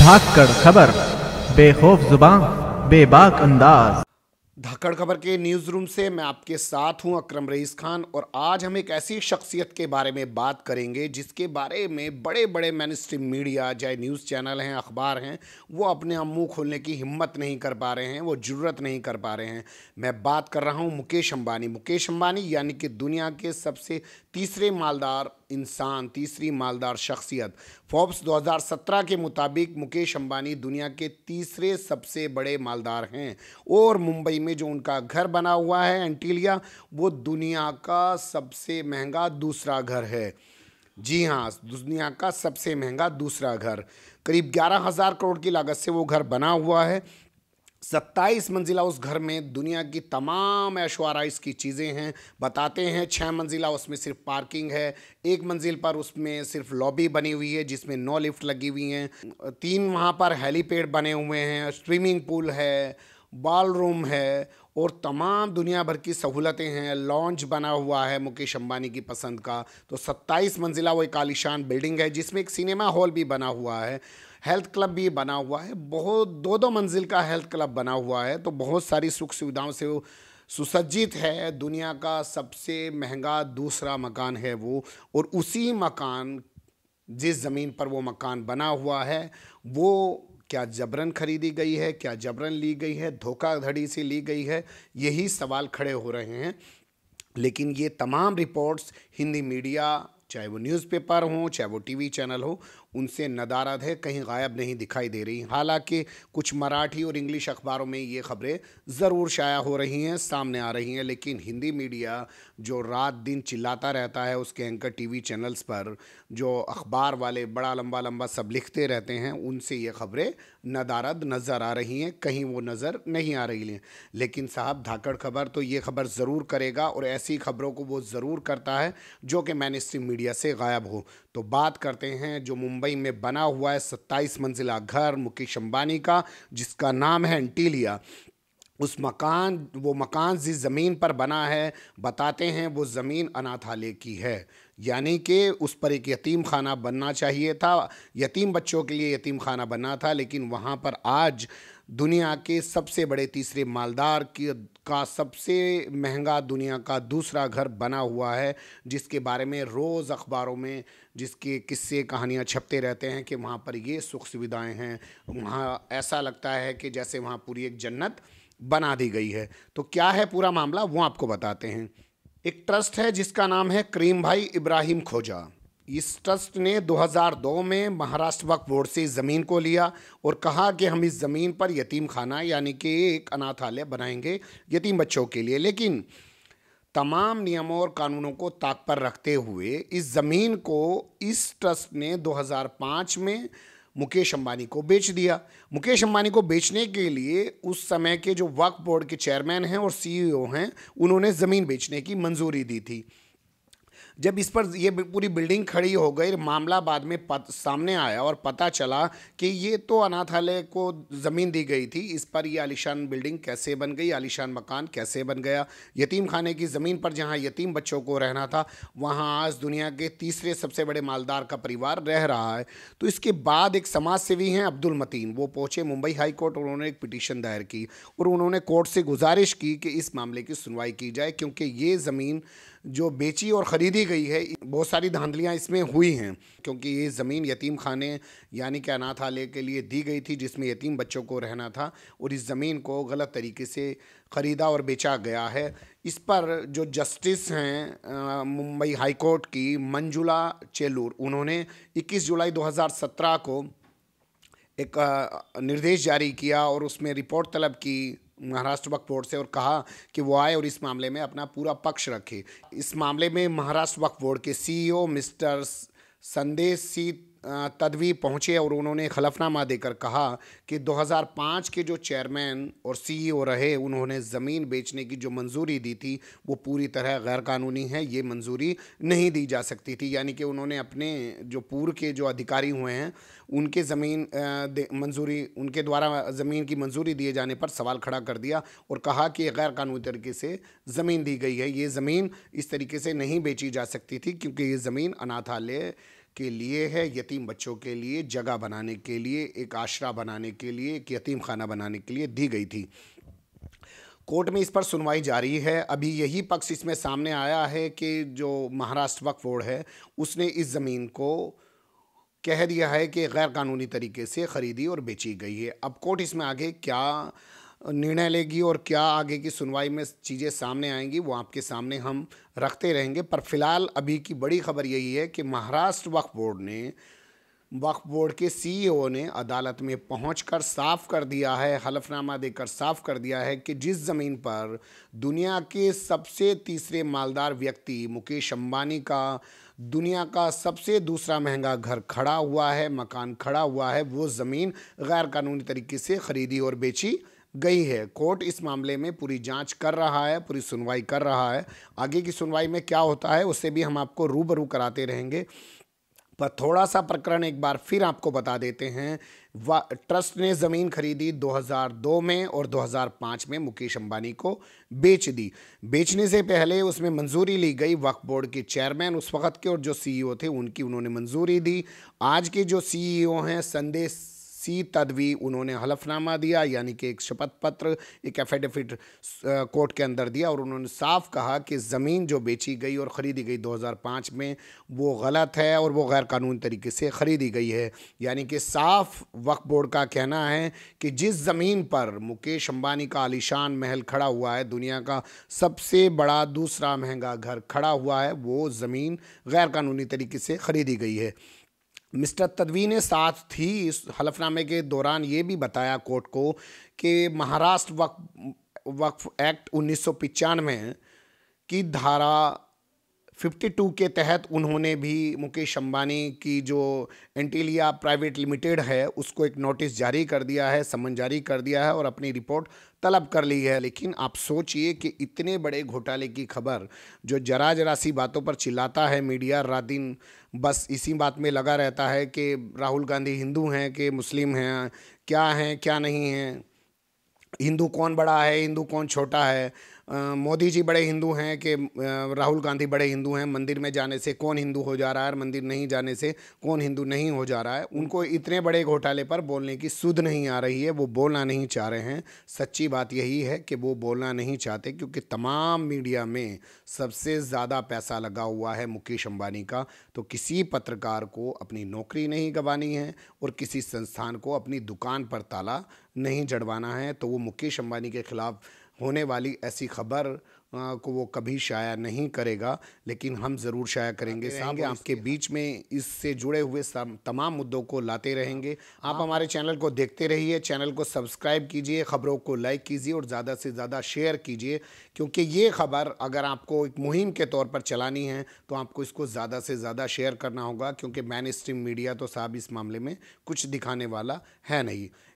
धाकड़ खबर बेखौफ जुबान बेबाक अंदाज धाकड़ खबर के न्यूज रूम से मैं आपके साथ हूं अक्रम रईस खान और आज हम एक ऐसी शख्सियत के बारे में बात करेंगे जिसके बारे में बड़े बड़े मैन स्ट्रीम मीडिया चाहे न्यूज़ चैनल हैं अखबार हैं वो अपने आप मुँह खोलने की हिम्मत नहीं कर पा रहे हैं वो जरूरत नहीं कर पा रहे हैं मैं बात कर रहा हूँ मुकेश अम्बानी मुकेश अम्बानी यानी कि दुनिया के सबसे तीसरे मालदार इंसान तीसरी मालदार शख्सियत फोर्ब्स 2017 के मुताबिक मुकेश अंबानी दुनिया के तीसरे सबसे बड़े मालदार हैं और मुंबई में जो उनका घर बना हुआ है एंटीलिया वो दुनिया का सबसे महंगा दूसरा घर है जी हाँ दुनिया का सबसे महंगा दूसरा घर करीब ग्यारह हज़ार करोड़ की लागत से वो घर बना हुआ है सत्ताईस मंजिला उस घर में दुनिया की तमाम ऐशोआराइस की चीज़ें हैं बताते हैं छः मंजिला उसमें सिर्फ पार्किंग है एक मंजिल पर उसमें सिर्फ लॉबी बनी हुई है जिसमें नौ लिफ्ट लगी हुई हैं तीन वहाँ पर हेलीपैड बने हुए हैं स्विमिंग पूल है बाल रूम है और तमाम दुनिया भर की सहूलतें हैं लॉन्च बना हुआ है मुकेश अंबानी की पसंद का तो 27 मंजिला वो एक आलिशान बिल्डिंग है जिसमें एक सिनेमा हॉल भी बना हुआ है हेल्थ क्लब भी बना हुआ है बहुत दो दो मंजिल का हेल्थ क्लब बना हुआ है तो बहुत सारी सुख सुविधाओं से वो सुसज्जित है दुनिया का सबसे महंगा दूसरा मकान है वो और उसी मकान जिस ज़मीन पर वो मकान बना हुआ है वो क्या जबरन खरीदी गई है क्या जबरन ली गई है धोखाधड़ी से ली गई है यही सवाल खड़े हो रहे हैं लेकिन ये तमाम रिपोर्ट्स हिंदी मीडिया चाहे वो न्यूज़पेपर हो चाहे वो टीवी चैनल हो उनसे नदारद है कहीं गायब नहीं दिखाई दे रही हालांकि कुछ मराठी और इंग्लिश अखबारों में ये खबरें ज़रूर शाया हो रही हैं सामने आ रही हैं लेकिन हिंदी मीडिया जो रात दिन चिल्लाता रहता है उसके एंकर टीवी चैनल्स पर जो अखबार वाले बड़ा लंबा लंबा सब लिखते रहते हैं उनसे ये खबरें नदारद नज़र आ रही हैं कहीं वो नज़र नहीं आ रही हैं लेकिन साहब धाकड़ खबर तो ये खबर ज़रूर करेगा और ऐसी खबरों को वो ज़रूर करता है जो कि मैन मीडिया से गायब हो तो बात करते हैं जो मुंबई मुंबई में बना हुआ है सत्ताईस मंजिला घर मुकेश अंबानी का जिसका नाम है एंटीलिया उस मकान वो मकान जिस ज़मीन पर बना है बताते हैं वो ज़मीन अनाथालय की है यानी कि उस पर एक यतीम खाना बनना चाहिए था यतीम बच्चों के लिए यतीम खाना बना था लेकिन वहाँ पर आज दुनिया के सबसे बड़े तीसरे मालदार की का सबसे महंगा दुनिया का दूसरा घर बना हुआ है जिसके बारे में रोज़ अखबारों में जिसके किस्से कहानियाँ छपते रहते हैं कि वहाँ पर ये सुख सुविधाएँ हैं वहाँ ऐसा लगता है कि जैसे वहाँ पूरी एक जन्नत बना दी गई है तो क्या है पूरा मामला वो आपको बताते हैं एक ट्रस्ट है जिसका नाम है करीम भाई इब्राहिम खोजा इस ट्रस्ट ने 2002 में महाराष्ट्र वक्फ बोर्ड से इस ज़मीन को लिया और कहा कि हम इस ज़मीन पर यतीम खाना यानी कि एक अनाथालय बनाएंगे यतीम बच्चों के लिए लेकिन तमाम नियमों और कानूनों को ताक पर रखते हुए इस ज़मीन को इस ट्रस्ट ने 2005 में मुकेश अंबानी को बेच दिया मुकेश अंबानी को बेचने के लिए उस समय के जो वक्फ बोर्ड के चेयरमैन हैं और सीईओ हैं उन्होंने ज़मीन बेचने की मंजूरी दी थी जब इस पर ये पूरी बिल्डिंग खड़ी हो गई मामला बाद में पत, सामने आया और पता चला कि ये तो अनाथालय को ज़मीन दी गई थी इस पर ये आलिशान बिल्डिंग कैसे बन गई आलिशान मकान कैसे बन गया यतीम खाने की ज़मीन पर जहाँ यतीम बच्चों को रहना था वहाँ आज दुनिया के तीसरे सबसे बड़े मालदार का परिवार रह रहा है तो इसके बाद एक समाज सेवी हैं अब्दुल मतीन वो पहुँचे मुंबई हाई कोर्ट और उन्होंने एक पिटिशन दायर की और उन्होंने कोर्ट से गुजारिश की कि इस मामले की सुनवाई की जाए क्योंकि ये ज़मीन जो बेची और ख़रीदी गई है बहुत सारी धांधलियाँ इसमें हुई हैं क्योंकि ये ज़मीन यतीम खाने यानी कि अनाथालय के लिए दी गई थी जिसमें यतीम बच्चों को रहना था और इस ज़मीन को गलत तरीके से ख़रीदा और बेचा गया है इस पर जो जस्टिस हैं मुंबई हाई कोर्ट की मंजुला चेलूर उन्होंने 21 जुलाई 2017 को एक निर्देश जारी किया और उसमें रिपोर्ट तलब की महाराष्ट्र वक्फ बोर्ड से और कहा कि वो आए और इस मामले में अपना पूरा पक्ष रखे इस मामले में महाराष्ट्र वक्फ बोर्ड के CEO e mister Sandesh C तदवी पहुँचे और उन्होंने खलफनामा देकर कहा कि 2005 के जो चेयरमैन और सीईओ e रहे उन्होंने ज़मीन बेचने की जो मंजूरी दी थी वो पूरी तरह गैरकानूनी है ये मंजूरी नहीं दी जा सकती थी यानी कि उन्होंने अपने जो पूर्व के जो अधिकारी हुए हैं उनके ज़मीन मंजूरी उनके द्वारा ज़मीन की मंजूरी दिए जाने पर सवाल खड़ा कर दिया और कहा कि गैरकानूनी तरीके से ज़मीन दी गई है ये ज़मीन इस तरीके से नहीं बेची जा सकती थी क्योंकि ये ज़मीन अनाथालय के लिए है यतीम बच्चों के लिए जगह बनाने के लिए एक आशरा बनाने के लिए एक यतीम खाना बनाने के लिए दी गई थी कोर्ट में इस पर सुनवाई जारी है अभी यही पक्ष इसमें सामने आया है कि जो महाराष्ट्र वक्फ बोर्ड है उसने इस ज़मीन को कह दिया है कि गैर कानूनी तरीके से ख़रीदी और बेची गई है अब कोर्ट इसमें आगे क्या निर्णय लेगी और क्या आगे की सुनवाई में चीज़ें सामने आएंगी वो आपके सामने हम रखते रहेंगे पर फिलहाल अभी की बड़ी खबर यही है कि महाराष्ट्र वक्फ बोर्ड ने वक्फ बोर्ड के सीईओ e ने अदालत में पहुंचकर साफ कर दिया है हलफनामा देकर साफ कर दिया है कि जिस ज़मीन पर दुनिया के सबसे तीसरे मालदार व्यक्ति मुकेश अंबानी का दुनिया का सबसे दूसरा महंगा घर खड़ा हुआ है मकान खड़ा हुआ है वो ज़मीन गैर कानूनी तरीके से खरीदी और बेची गई है कोर्ट इस मामले में पूरी जांच कर रहा है पूरी सुनवाई कर रहा है आगे की सुनवाई में क्या होता है उससे भी हम आपको रूबरू कराते रहेंगे पर थोड़ा सा प्रकरण एक बार फिर आपको बता देते हैं ट्रस्ट ने ज़मीन खरीदी 2002 में और 2005 में मुकेश अंबानी को बेच दी बेचने से पहले उसमें मंजूरी ली गई वक्फ बोर्ड के चेयरमैन उस वक्त के और जो सीईओ थे उनकी उन्होंने मंजूरी दी आज के जो सीईओ हैं संदेश सी तदवी उन्होंने हलफनामा दिया यानी कि एक शपथ पत्र एक एफिडेविट कोर्ट के अंदर दिया और उन्होंने साफ कहा कि ज़मीन जो बेची गई और ख़रीदी गई 2005 में वो गलत है और वो गैर कानूनी तरीके से ख़रीदी गई है यानी कि साफ वक्फ बोर्ड का कहना है कि जिस ज़मीन पर मुकेश अम्बानी का आलिशान महल खड़ा हुआ है दुनिया का सबसे बड़ा दूसरा महंगा घर खड़ा हुआ है वो ज़मीन गैर कानूनी तरीके से ख़रीदी गई है मिस्टर तदवी ने साथ थी इस हलफनामे के दौरान ये भी बताया कोर्ट को कि महाराष्ट्र वक्फ वक्फ एक्ट उन्नीस की धारा 52 के तहत उन्होंने भी मुकेश अंबानी की जो एंटीलिया प्राइवेट लिमिटेड है उसको एक नोटिस जारी कर दिया है समन जारी कर दिया है और अपनी रिपोर्ट तलब कर ली है लेकिन आप सोचिए कि इतने बड़े घोटाले की खबर जो जरा जरा सी बातों पर चिल्लाता है मीडिया रात दिन बस इसी बात में लगा रहता है कि राहुल गांधी हिंदू हैं कि मुस्लिम हैं क्या हैं क्या नहीं हैं हिंदू कौन बड़ा है हिंदू कौन छोटा है मोदी जी बड़े हिंदू हैं कि राहुल गांधी बड़े हिंदू हैं मंदिर में जाने से कौन हिंदू हो जा रहा है और मंदिर नहीं जाने से कौन हिंदू नहीं हो जा रहा है उनको इतने बड़े घोटाले पर बोलने की सुध नहीं आ रही है वो बोलना नहीं चाह रहे हैं सच्ची बात यही है कि वो बोलना नहीं चाहते क्योंकि तमाम मीडिया में सबसे ज़्यादा पैसा लगा हुआ है मुकेश अम्बानी का तो किसी पत्रकार को अपनी नौकरी नहीं गंवानी है और किसी संस्थान को अपनी दुकान पर ताला नहीं जड़वाना है तो वो मुकेश अम्बानी के ख़िलाफ़ होने वाली ऐसी खबर को वो कभी शाया नहीं करेगा लेकिन हम ज़रूर शाया करेंगे सामने आपके बीच में इससे जुड़े हुए तमाम मुद्दों को लाते रहेंगे हाँ। आप हमारे चैनल को देखते रहिए चैनल को सब्सक्राइब कीजिए ख़बरों को लाइक कीजिए और ज़्यादा से ज़्यादा शेयर कीजिए क्योंकि ये खबर अगर आपको एक मुहिम के तौर पर चलानी है तो आपको इसको ज़्यादा से ज़्यादा शेयर करना होगा क्योंकि मैन मीडिया तो साहब इस मामले में कुछ दिखाने वाला है नहीं